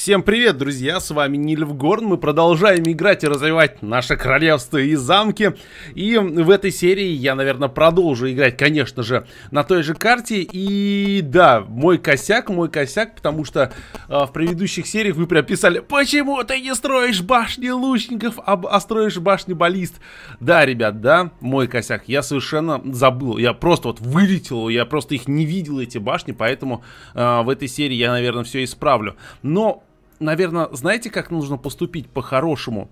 Всем привет, друзья, с вами Нильфгорн, мы продолжаем играть и развивать наше королевство и замки, и в этой серии я, наверное, продолжу играть, конечно же, на той же карте, и да, мой косяк, мой косяк, потому что э, в предыдущих сериях вы прям писали, почему ты не строишь башни лучников, а, а строишь башни баллист, да, ребят, да, мой косяк, я совершенно забыл, я просто вот вылетел, я просто их не видел, эти башни, поэтому э, в этой серии я, наверное, все исправлю, но наверное, знаете, как нужно поступить по-хорошему?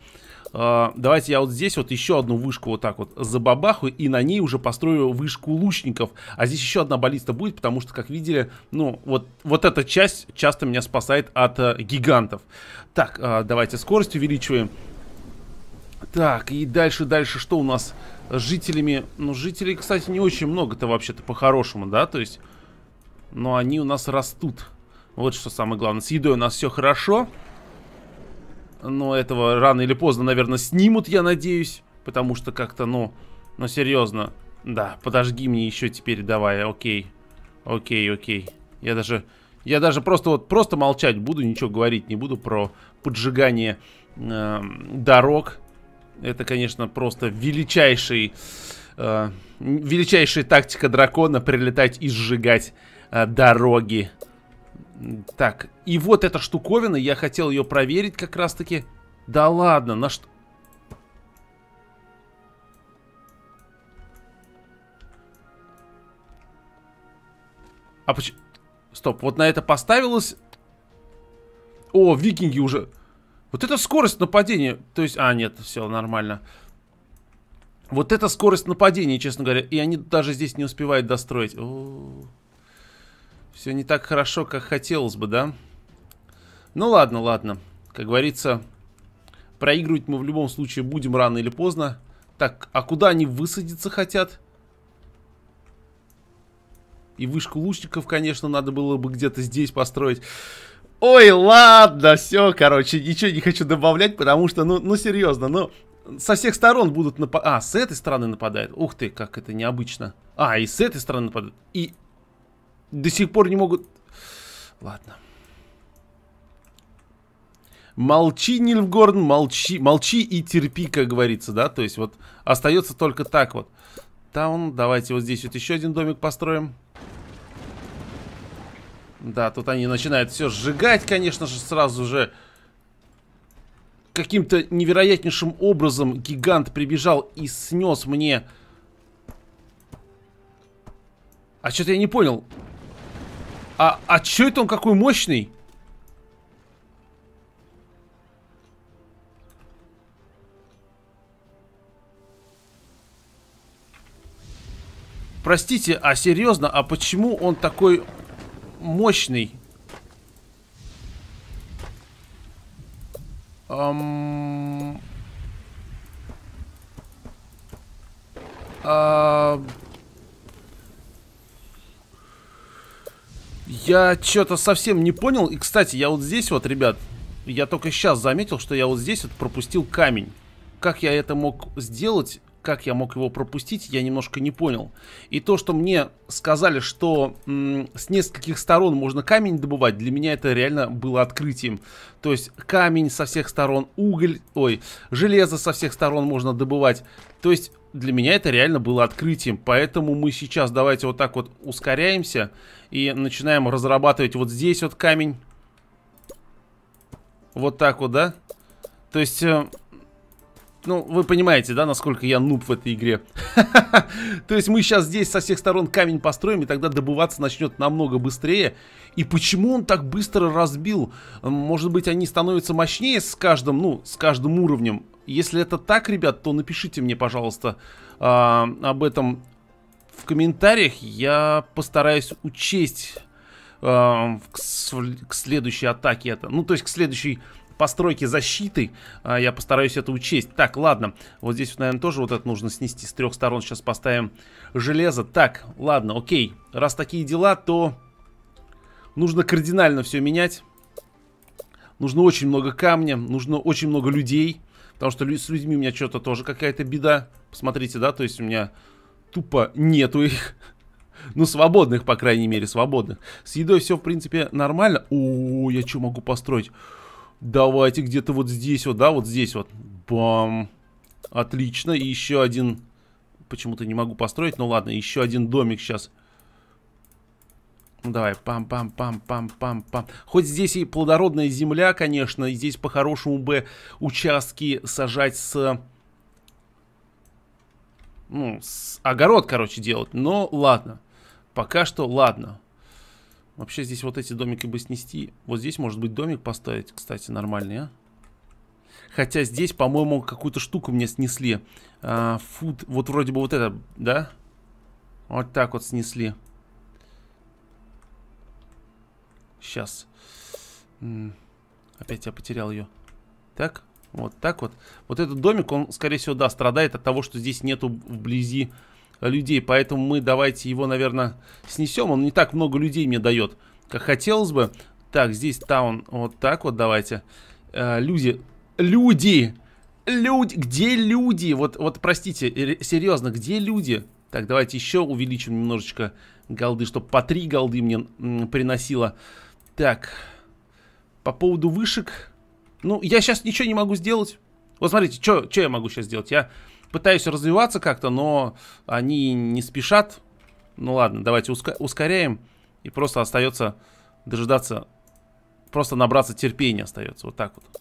А, давайте я вот здесь вот еще одну вышку вот так вот забабаху и на ней уже построю вышку лучников. А здесь еще одна баллиста будет, потому что, как видели, ну, вот, вот эта часть часто меня спасает от э, гигантов. Так, э, давайте скорость увеличиваем. Так, и дальше, дальше, что у нас с жителями? Ну, жителей, кстати, не очень много-то вообще-то по-хорошему, да, то есть... Но они у нас растут. Вот что самое главное. С едой у нас все хорошо. Но этого рано или поздно, наверное, снимут, я надеюсь. Потому что как-то, ну... Ну, серьезно. Да, подожги мне еще теперь давай, окей. Окей, окей. Я даже... Я даже просто вот просто молчать буду, ничего говорить не буду про поджигание э, дорог. Это, конечно, просто величайший, э, величайшая тактика дракона прилетать и сжигать э, дороги. Так, и вот эта штуковина, я хотел ее проверить как раз-таки. Да ладно, на что... А почему... Стоп, вот на это поставилось... О, викинги уже... Вот это скорость нападения. То есть... А, нет, все нормально. Вот это скорость нападения, честно говоря. И они даже здесь не успевают достроить. О -о -о. Все не так хорошо, как хотелось бы, да? Ну ладно, ладно. Как говорится, проигрывать мы в любом случае будем рано или поздно. Так, а куда они высадиться хотят? И вышку лучников, конечно, надо было бы где-то здесь построить. Ой, ладно, все, короче, ничего не хочу добавлять, потому что, ну, ну серьезно, ну, со всех сторон будут нападать. А, с этой стороны нападает. Ух ты, как это необычно. А, и с этой стороны нападают. И до сих пор не могут... Ладно. Молчи, Нильфгорн, молчи, молчи и терпи, как говорится, да? То есть вот остается только так вот. Таун, давайте вот здесь вот еще один домик построим. Да, тут они начинают все сжигать, конечно же, сразу же. Каким-то невероятнейшим образом гигант прибежал и снес мне... А что-то я не понял. А, а чё это он какой мощный? Простите, а серьезно, а почему он такой мощный? Эм... Um... Я что-то совсем не понял. И, кстати, я вот здесь вот, ребят, я только сейчас заметил, что я вот здесь вот пропустил камень. Как я это мог сделать, как я мог его пропустить, я немножко не понял. И то, что мне сказали, что с нескольких сторон можно камень добывать, для меня это реально было открытием. То есть камень со всех сторон, уголь, ой, железо со всех сторон можно добывать. То есть для меня это реально было открытием. Поэтому мы сейчас давайте вот так вот ускоряемся и начинаем разрабатывать вот здесь вот камень. Вот так вот, да? То есть, э, ну, вы понимаете, да, насколько я нуб в этой игре. То есть мы сейчас здесь со всех сторон камень построим, и тогда добываться начнет намного быстрее. И почему он так быстро разбил? Может быть, они становятся мощнее с каждым, ну, с каждым уровнем если это так, ребят, то напишите мне, пожалуйста, э, об этом в комментариях. Я постараюсь учесть э, к, к следующей атаке это. Ну, то есть к следующей постройке защиты. Э, я постараюсь это учесть. Так, ладно. Вот здесь, наверное, тоже вот это нужно снести с трех сторон. Сейчас поставим железо. Так, ладно, окей. Раз такие дела, то нужно кардинально все менять. Нужно очень много камня, нужно очень много людей. Потому что с людьми у меня что-то тоже какая-то беда. Посмотрите, да, то есть у меня тупо нету их. Ну, свободных, по крайней мере, свободных. С едой все, в принципе, нормально. О, я что могу построить? Давайте где-то вот здесь вот, да, вот здесь вот. Бам. Отлично. И еще один... Почему-то не могу построить, ну ладно. Еще один домик сейчас ну давай, пам-пам-пам-пам-пам-пам. Хоть здесь и плодородная земля, конечно, и здесь по-хорошему бы участки сажать с... Ну, с огород, короче, делать. Но ладно. Пока что ладно. Вообще здесь вот эти домики бы снести. Вот здесь, может быть, домик поставить, кстати, нормальный, а? Хотя здесь, по-моему, какую-то штуку мне снесли. А, фуд, вот вроде бы вот это, да? Вот так вот снесли. Сейчас. Опять я потерял ее. Так, вот так вот. Вот этот домик, он, скорее всего, да, страдает от того, что здесь нету вблизи людей. Поэтому мы давайте его, наверное, снесем. Он не так много людей мне дает, как хотелось бы. Так, здесь таун. Вот так вот давайте. Э, люди. Люди! Люди! Где люди? Вот, вот простите, э, серьезно, где люди? Так, давайте еще увеличим немножечко голды, чтобы по три голды мне приносило. Так, по поводу вышек. Ну, я сейчас ничего не могу сделать. Вот смотрите, что я могу сейчас сделать? Я пытаюсь развиваться как-то, но они не спешат. Ну ладно, давайте ускоряем. И просто остается дожидаться. Просто набраться терпения остается. Вот так вот.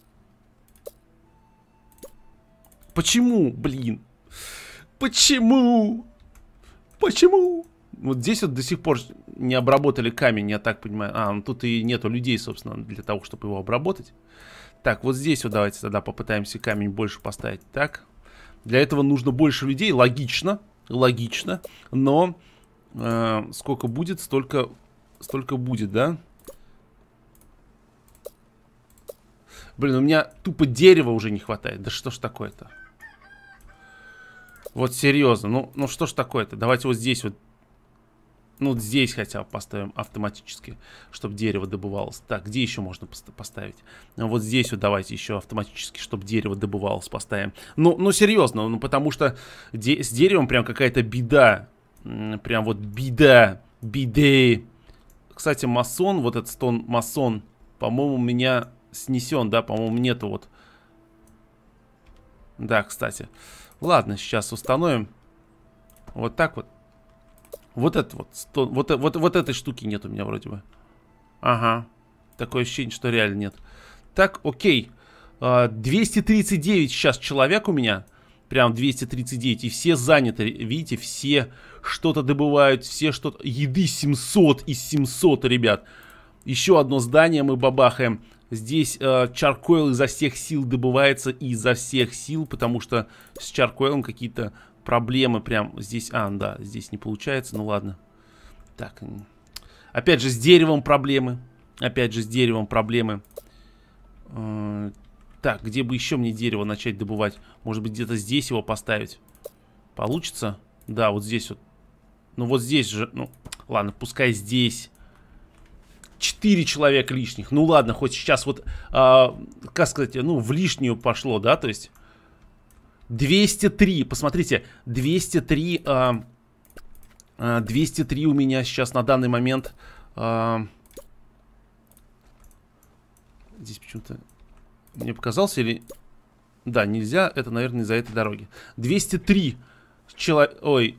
Почему, блин? Почему? Почему? Вот здесь вот до сих пор не обработали камень, я так понимаю. А, ну тут и нету людей, собственно, для того, чтобы его обработать. Так, вот здесь вот давайте тогда попытаемся камень больше поставить. Так, для этого нужно больше людей, логично, логично. Но э, сколько будет, столько, столько будет, да? Блин, у меня тупо дерева уже не хватает. Да что ж такое-то? Вот серьезно, ну, ну что ж такое-то? Давайте вот здесь вот ну, вот здесь хотя бы поставим автоматически, чтобы дерево добывалось. Так, где еще можно поставить? Ну, вот здесь вот давайте еще автоматически, чтобы дерево добывалось, поставим. Ну, ну серьезно, ну потому что де с деревом прям какая-то беда. Прям вот беда, беды. Кстати, масон, вот этот стон масон, по-моему, меня снесен, да? По-моему, нету вот... Да, кстати. Ладно, сейчас установим. Вот так вот. Вот это вот, 100, вот, вот, вот этой штуки нет у меня вроде бы. Ага, такое ощущение, что реально нет. Так, окей. 239 а, сейчас человек у меня. Прям 239. И все заняты. Видите, все что-то добывают. Все что-то... Еды 700 из 700, ребят. Еще одно здание мы бабахаем. Здесь э, чаркойл изо всех сил добывается и изо всех сил, потому что с чаркойлом какие-то проблемы прям здесь. А, да, здесь не получается, ну ладно. Так, опять же с деревом проблемы. Опять же с деревом проблемы. Э, так, где бы еще мне дерево начать добывать? Может быть, где-то здесь его поставить? Получится? Да, вот здесь вот. Ну, вот здесь же. Ну, ладно, пускай здесь. Четыре человека лишних. Ну, ладно, хоть сейчас вот, э, как сказать, ну, в лишнюю пошло, да? То есть, 203, посмотрите, 203, э, 203 у меня сейчас на данный момент... Э, здесь почему-то мне показался или... Да, нельзя, это, наверное, из-за этой дороги. 203 человек... Ой,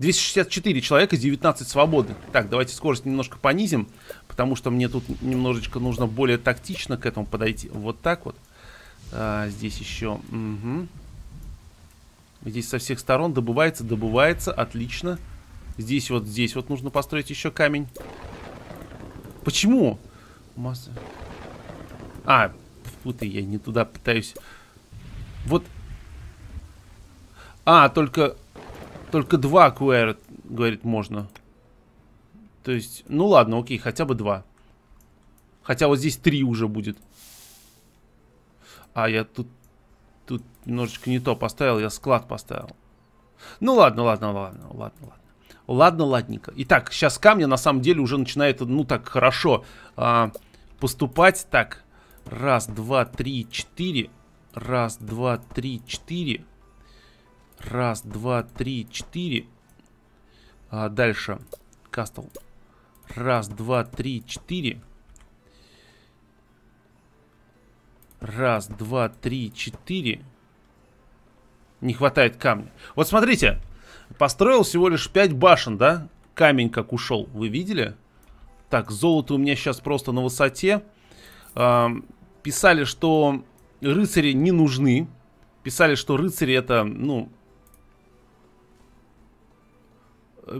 264 человека, 19 свободы. Так, давайте скорость немножко понизим, потому что мне тут немножечко нужно более тактично к этому подойти. Вот так вот. А, здесь еще... Угу. Здесь со всех сторон добывается, добывается. Отлично. Здесь вот, здесь вот нужно построить еще камень. Почему? Масса... А, вот я не туда пытаюсь. Вот. А, только... Только два QR, говорит, можно. То есть, ну ладно, окей, хотя бы два. Хотя вот здесь три уже будет. А, я тут Тут немножечко не то поставил, я склад поставил. Ну ладно, ладно, ладно, ладно, ладно. Ладно, ладненько. Итак, сейчас камня на самом деле уже начинает, ну так, хорошо а, поступать. Так, раз, два, три, четыре. Раз, два, три, четыре. Раз, два, три, четыре. А, дальше. Кастл. Раз, два, три, четыре. Раз, два, три, четыре. Не хватает камня. Вот смотрите, построил всего лишь пять башен, да? Камень как ушел, вы видели? Так, золото у меня сейчас просто на высоте. Э, писали, что рыцари не нужны. Писали, что рыцари это, ну...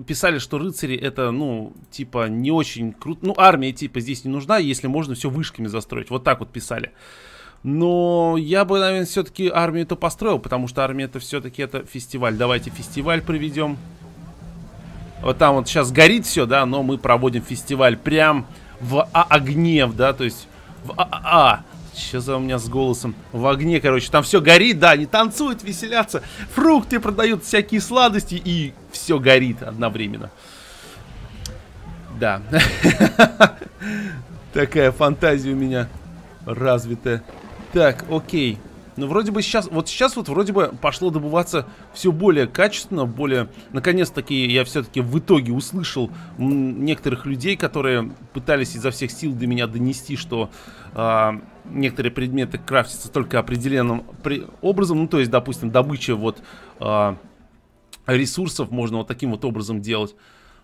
Писали, что рыцари это, ну, типа, не очень круто. Ну, армия, типа, здесь не нужна, если можно все вышками застроить. Вот так вот писали. Писали. Но я бы, наверное, все-таки армию-то построил, потому что армия то все-таки это фестиваль. Давайте фестиваль проведем. Вот там вот сейчас горит все, да, но мы проводим фестиваль прям в а огне, да, то есть в а. Что за а». у меня с голосом? В огне, короче. Там все горит, да, они танцуют, веселятся. Фрукты продают, всякие сладости. И все горит одновременно. Да. Такая фантазия у меня развитая. Так, окей. Ну, вроде бы сейчас, вот сейчас вот вроде бы пошло добываться все более качественно, более, наконец-таки, я все-таки в итоге услышал некоторых людей, которые пытались изо всех сил до меня донести, что э, некоторые предметы крафтятся только определенным при образом, ну, то есть, допустим, добыча вот э, ресурсов можно вот таким вот образом делать.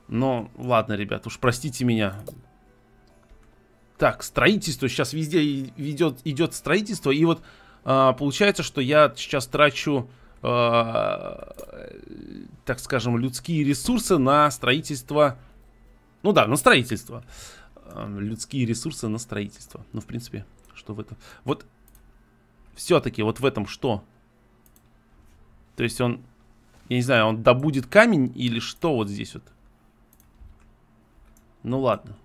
Но ладно, ребят, уж простите меня, так, строительство. Сейчас везде идет, идет строительство. И вот э, получается, что я сейчас трачу, э, так скажем, людские ресурсы на строительство. Ну да, на строительство. А, людские ресурсы на строительство. Ну, в принципе, что в этом. Вот все-таки вот в этом что? То есть он, я не знаю, он добудет камень или что вот здесь вот? Ну ладно.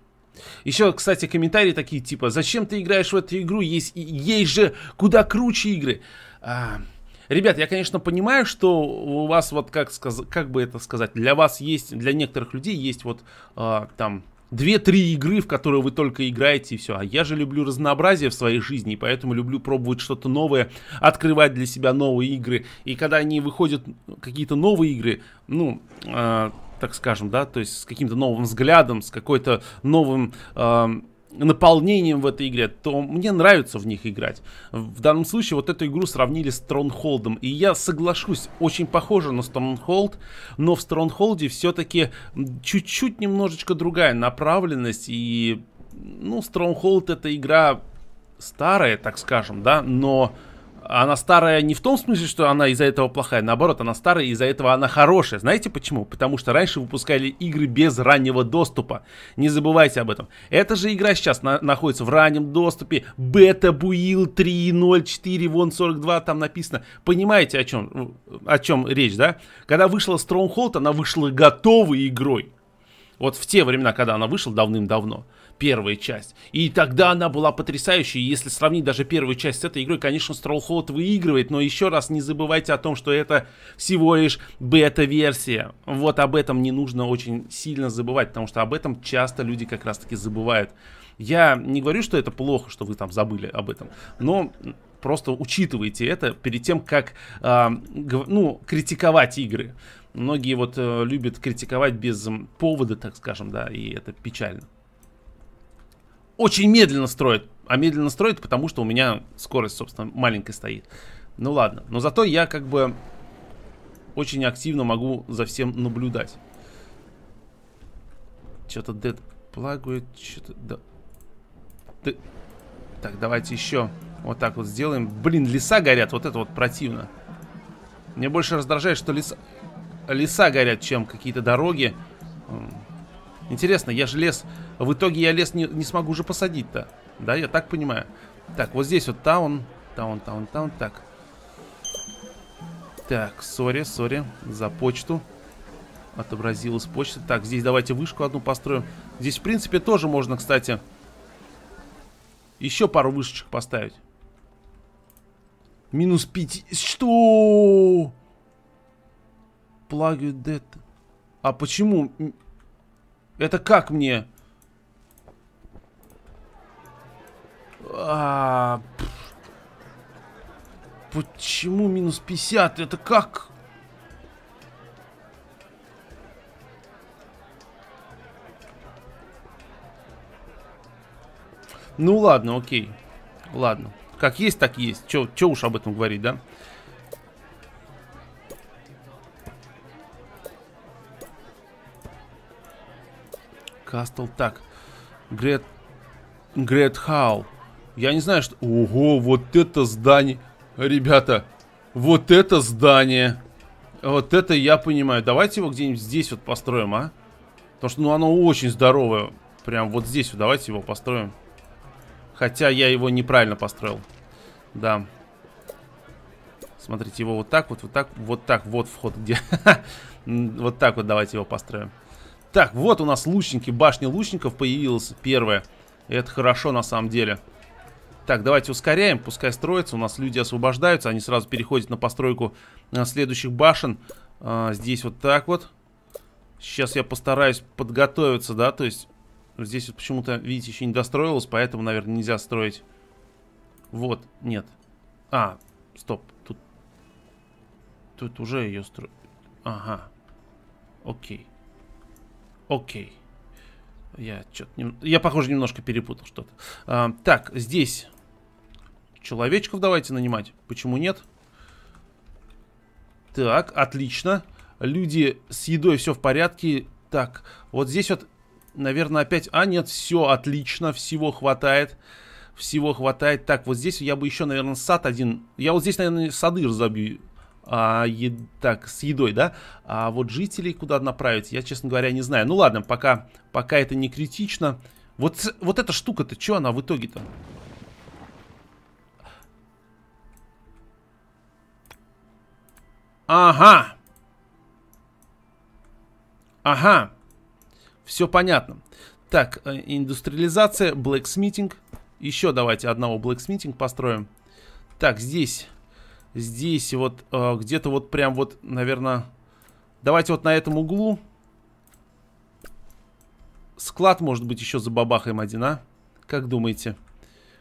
Еще, кстати, комментарии такие типа, зачем ты играешь в эту игру, есть, есть же куда круче игры. А, Ребят, я, конечно, понимаю, что у вас вот как сказ... как бы это сказать, для вас есть, для некоторых людей есть вот э, там две-три игры, в которые вы только играете и все. А я же люблю разнообразие в своей жизни, и поэтому люблю пробовать что-то новое, открывать для себя новые игры. И когда они выходят какие-то новые игры, ну э, так скажем, да, то есть с каким-то новым взглядом, с какой-то новым... Э, наполнением в этой игре, то мне нравится в них играть. В данном случае вот эту игру сравнили с Тронхолдом, и я соглашусь, очень похоже на Тронхолд, но в Тронхолде все-таки чуть-чуть немножечко другая направленность, и, ну, Стронхолд это игра старая, так скажем, да, но она старая не в том смысле, что она из-за этого плохая, наоборот, она старая, из-за этого она хорошая. Знаете почему? Потому что раньше выпускали игры без раннего доступа. Не забывайте об этом. Эта же игра сейчас на- находится в раннем доступе. Бета Буил 3.04, вон 42 там написано. Понимаете, о чем, о чем речь, да? Когда вышла Stronghold, она вышла готовой игрой. Вот в те времена, когда она вышла давным-давно первая часть. И тогда она была потрясающей. Если сравнить даже первую часть с этой игрой, конечно, Stronghold выигрывает. Но еще раз не забывайте о том, что это всего лишь бета-версия. Вот об этом не нужно очень сильно забывать, потому что об этом часто люди как раз-таки забывают. Я не говорю, что это плохо, что вы там забыли об этом, но просто учитывайте это перед тем, как, э, ну, критиковать игры. Многие вот э, любят критиковать без повода, так скажем, да, и это печально очень медленно строит. А медленно строит, потому что у меня скорость, собственно, маленькая стоит. Ну ладно. Но зато я как бы очень активно могу за всем наблюдать. Что-то дед плагует, что-то... Да. Ты... Так, давайте еще вот так вот сделаем. Блин, леса горят, вот это вот противно. Мне больше раздражает, что леса, леса горят, чем какие-то дороги. Интересно, я же лес... В итоге я лес не, не смогу уже посадить-то. Да, я так понимаю. Так, вот здесь вот таун. Таун, таун, таун. Так. Так, сори, сори. За почту. Отобразилась почта. Так, здесь давайте вышку одну построим. Здесь, в принципе, тоже можно, кстати, еще пару вышечек поставить. Минус 5. Что? Плаги дед. А почему? Это как мне? А, почему минус 50? Это как? Ну ладно, окей. Ладно. Как есть, так есть. Че уж об этом говорить, да? Кастл. Так. Грет... Грет Хау. Я не знаю, что... Ого, вот это здание. Ребята, вот это здание. Вот это я понимаю. Давайте его где-нибудь здесь вот построим, а? Потому что, ну, оно очень здоровое. Прям вот здесь вот давайте его построим. Хотя я его неправильно построил. Да. Смотрите, его вот так вот, вот так, вот так, вот вход где. вот так вот давайте его построим. Так, вот у нас лучники, башня лучников появилась первая. Это хорошо на самом деле. Так, давайте ускоряем, пускай строится. У нас люди освобождаются, они сразу переходят на постройку э, следующих башен. А, здесь вот так вот. Сейчас я постараюсь подготовиться, да, то есть здесь вот почему-то, видите, еще не достроилось, поэтому, наверное, нельзя строить. Вот, нет. А, стоп, тут, тут уже ее строят. Ага, окей. Окей. Я что-то... Нем... Я, похоже, немножко перепутал что-то. А, так, здесь человечков давайте нанимать. Почему нет? Так, отлично. Люди с едой все в порядке. Так, вот здесь вот, наверное, опять... А, нет, все отлично, всего хватает. Всего хватает. Так, вот здесь я бы еще, наверное, сад один... Я вот здесь, наверное, сады разобью. А, е... Так, с едой, да? А вот жителей куда направить, я, честно говоря, не знаю. Ну ладно, пока, пока это не критично. Вот, вот эта штука-то, что она в итоге-то? Ага. Ага. Все понятно. Так, э, индустриализация, блэксмитинг. Еще давайте одного блэксмитинг построим. Так, здесь здесь вот э, где-то вот прям вот, наверное... Давайте вот на этом углу. Склад, может быть, еще забабахаем один, а? Как думаете?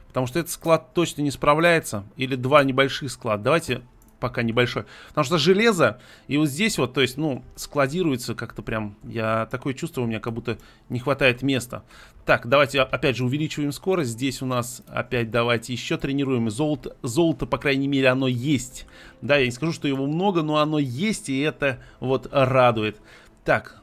Потому что этот склад точно не справляется. Или два небольших склада. Давайте пока небольшой. Потому что железо, и вот здесь вот, то есть, ну, складируется как-то прям, я такое чувство, у меня как будто не хватает места. Так, давайте опять же увеличиваем скорость, здесь у нас опять давайте еще тренируем. Золото, золото, по крайней мере, оно есть. Да, я не скажу, что его много, но оно есть, и это вот радует. Так,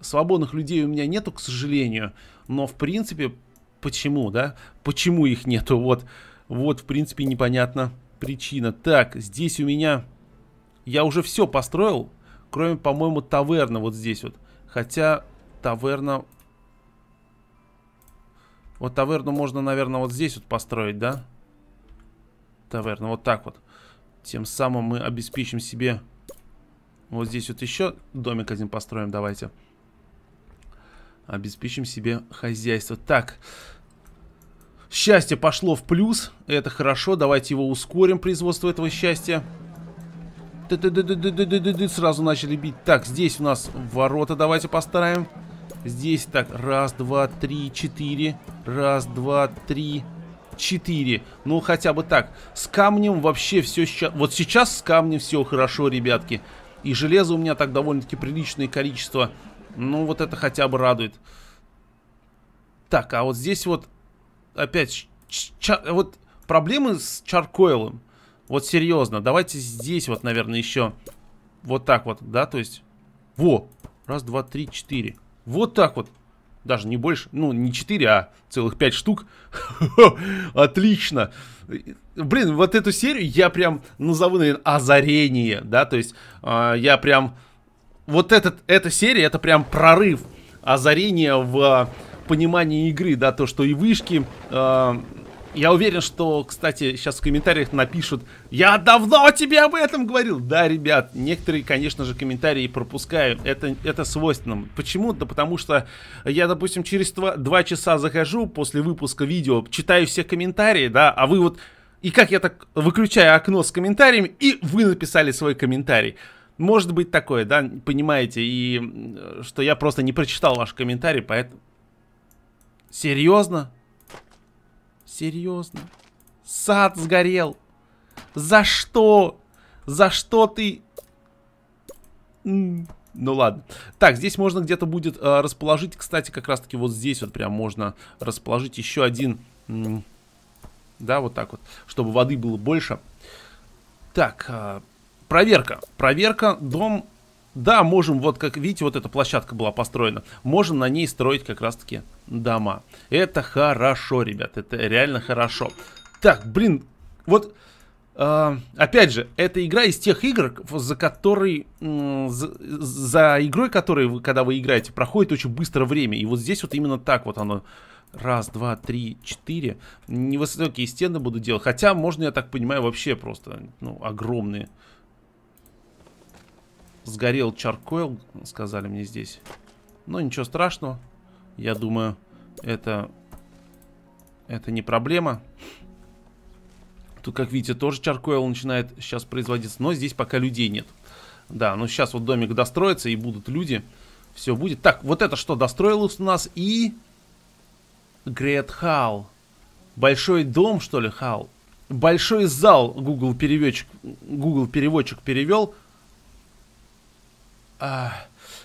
свободных людей у меня нету, к сожалению, но в принципе, почему, да? Почему их нету, вот, вот, в принципе, непонятно причина. Так, здесь у меня... Я уже все построил, кроме, по-моему, таверна вот здесь вот. Хотя таверна... Вот таверну можно, наверное, вот здесь вот построить, да? Таверна вот так вот. Тем самым мы обеспечим себе... Вот здесь вот еще домик один построим, давайте. Обеспечим себе хозяйство. Так, Счастье пошло в плюс. Это хорошо. Давайте его ускорим, производство этого счастья. Сразу начали бить. Так, здесь у нас ворота. Давайте постараем. Здесь так. Раз, два, три, четыре. Раз, два, три, четыре. Ну, хотя бы так. С камнем вообще все сейчас... Вот сейчас с камнем все хорошо, ребятки. И железа у меня так довольно-таки приличное количество. Ну, вот это хотя бы радует. Так, а вот здесь вот опять, вот проблемы с чаркоилом. Вот серьезно, давайте здесь вот, наверное, еще вот так вот, да, то есть, во, раз, два, три, четыре, вот так вот, даже не больше, ну, не 4, а целых 5 штук. Отлично. Блин, вот эту серию я прям назову, наверное, озарение, да, то есть э, я прям... Вот этот, эта серия, это прям прорыв, озарение в понимание игры, да, то, что и вышки... Э, я уверен, что, кстати, сейчас в комментариях напишут «Я давно тебе об этом говорил!» Да, ребят, некоторые, конечно же, комментарии пропускаю. Это, это свойственно. Почему? Да потому что я, допустим, через два, два часа захожу после выпуска видео, читаю все комментарии, да, а вы вот... И как я так выключаю окно с комментариями, и вы написали свой комментарий. Может быть такое, да, понимаете, и э, что я просто не прочитал ваш комментарий, поэтому... Серьезно? Серьезно? Сад сгорел. За что? За что ты... Ну ладно. Так, здесь можно где-то будет э, расположить, кстати, как раз-таки вот здесь вот прям можно расположить еще один... Да, вот так вот, чтобы воды было больше. Так, э, проверка. Проверка. Дом да, можем, вот как видите, вот эта площадка была построена. Можем на ней строить как раз-таки дома. Это хорошо, ребят, это реально хорошо. Так, блин, вот... Uh, опять же, это игра из тех игр, за которой, за, за игрой которой, вы, когда вы играете, проходит очень быстро время. И вот здесь вот именно так вот оно. Раз, два, три, четыре. Невысокие стены буду делать. Хотя можно, я так понимаю, вообще просто ну, огромные сгорел чаркойл, сказали мне здесь. Но ничего страшного. Я думаю, это... Это не проблема. Тут, как видите, тоже чаркойл начинает сейчас производиться. Но здесь пока людей нет. Да, но сейчас вот домик достроится и будут люди. Все будет. Так, вот это что достроилось у нас? И... Грет Халл. Большой дом, что ли, Халл? Большой зал Google переводчик, Google переводчик перевел. А,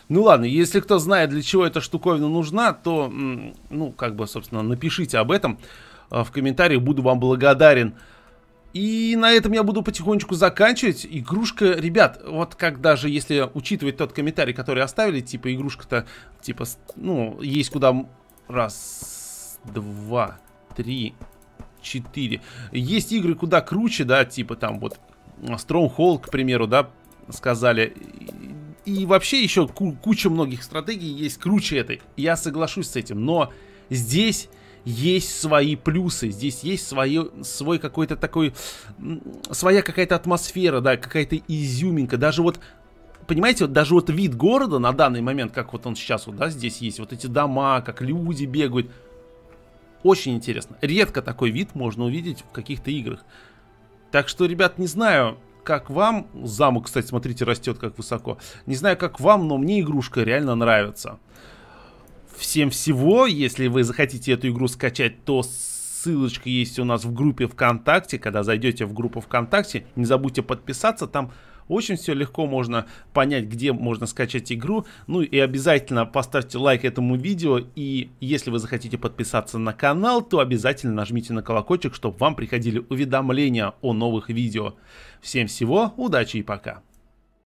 ну ладно, если кто знает, для чего эта штуковина нужна, то, ну, как бы, собственно, напишите об этом а, в комментариях, буду вам благодарен. И на этом я буду потихонечку заканчивать. Игрушка, ребят, вот как даже если учитывать тот комментарий, который оставили, типа игрушка-то, типа, ну, есть куда... Раз, два, три, четыре. Есть игры куда круче, да, типа там вот Stronghold, к примеру, да, сказали и вообще еще куча многих стратегий есть круче этой. Я соглашусь с этим, но здесь есть свои плюсы, здесь есть свое, свой какой-то такой, своя какая-то атмосфера, да, какая-то изюминка. Даже вот, понимаете, вот даже вот вид города на данный момент, как вот он сейчас вот, да, здесь есть, вот эти дома, как люди бегают. Очень интересно. Редко такой вид можно увидеть в каких-то играх. Так что, ребят, не знаю, как вам. Замок, кстати, смотрите, растет как высоко. Не знаю, как вам, но мне игрушка реально нравится. Всем всего, если вы захотите эту игру скачать, то ссылочка есть у нас в группе ВКонтакте. Когда зайдете в группу ВКонтакте, не забудьте подписаться, там очень все легко можно понять, где можно скачать игру. Ну и обязательно поставьте лайк этому видео. И если вы захотите подписаться на канал, то обязательно нажмите на колокольчик, чтобы вам приходили уведомления о новых видео. Всем всего, удачи и пока!